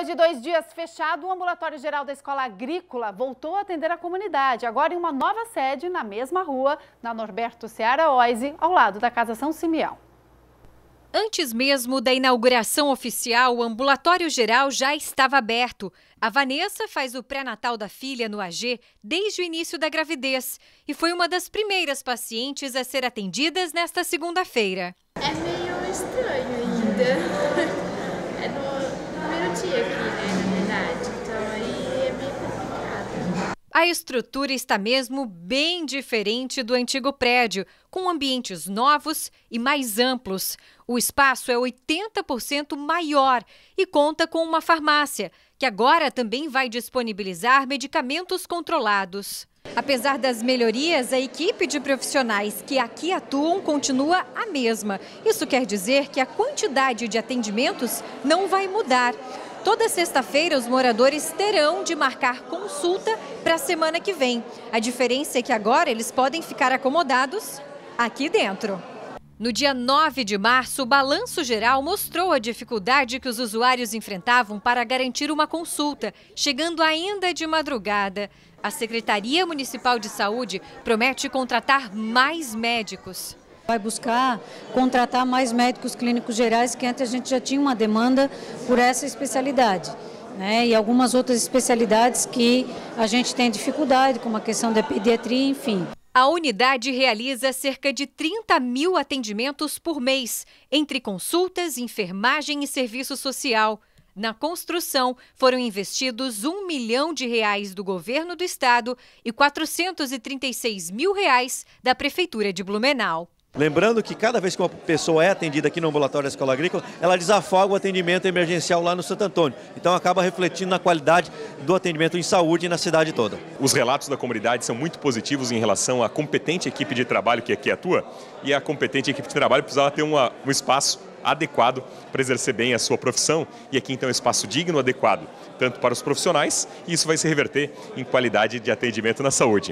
Depois de dois dias fechado, o Ambulatório Geral da Escola Agrícola voltou a atender a comunidade, agora em uma nova sede na mesma rua, na Norberto Seara Oise, ao lado da Casa São Simeão. Antes mesmo da inauguração oficial, o ambulatório geral já estava aberto. A Vanessa faz o pré-natal da filha no AG desde o início da gravidez e foi uma das primeiras pacientes a ser atendidas nesta segunda-feira. É meio estranho ainda. A estrutura está mesmo bem diferente do antigo prédio, com ambientes novos e mais amplos. O espaço é 80% maior e conta com uma farmácia, que agora também vai disponibilizar medicamentos controlados. Apesar das melhorias, a equipe de profissionais que aqui atuam continua a mesma. Isso quer dizer que a quantidade de atendimentos não vai mudar. Toda sexta-feira, os moradores terão de marcar consulta para a semana que vem. A diferença é que agora eles podem ficar acomodados aqui dentro. No dia 9 de março, o balanço geral mostrou a dificuldade que os usuários enfrentavam para garantir uma consulta, chegando ainda de madrugada. A Secretaria Municipal de Saúde promete contratar mais médicos. Vai buscar contratar mais médicos clínicos gerais, que antes a gente já tinha uma demanda por essa especialidade. Né, e algumas outras especialidades que a gente tem dificuldade, como a questão da pediatria, enfim. A unidade realiza cerca de 30 mil atendimentos por mês, entre consultas, enfermagem e serviço social. Na construção, foram investidos um milhão de reais do governo do estado e 436 mil reais da prefeitura de Blumenau. Lembrando que cada vez que uma pessoa é atendida aqui no ambulatório da Escola Agrícola, ela desafoga o atendimento emergencial lá no Santo Antônio. Então acaba refletindo na qualidade do atendimento em saúde na cidade toda. Os relatos da comunidade são muito positivos em relação à competente equipe de trabalho que aqui atua e a competente equipe de trabalho precisava ter uma, um espaço adequado para exercer bem a sua profissão e aqui então é um espaço digno, adequado, tanto para os profissionais e isso vai se reverter em qualidade de atendimento na saúde.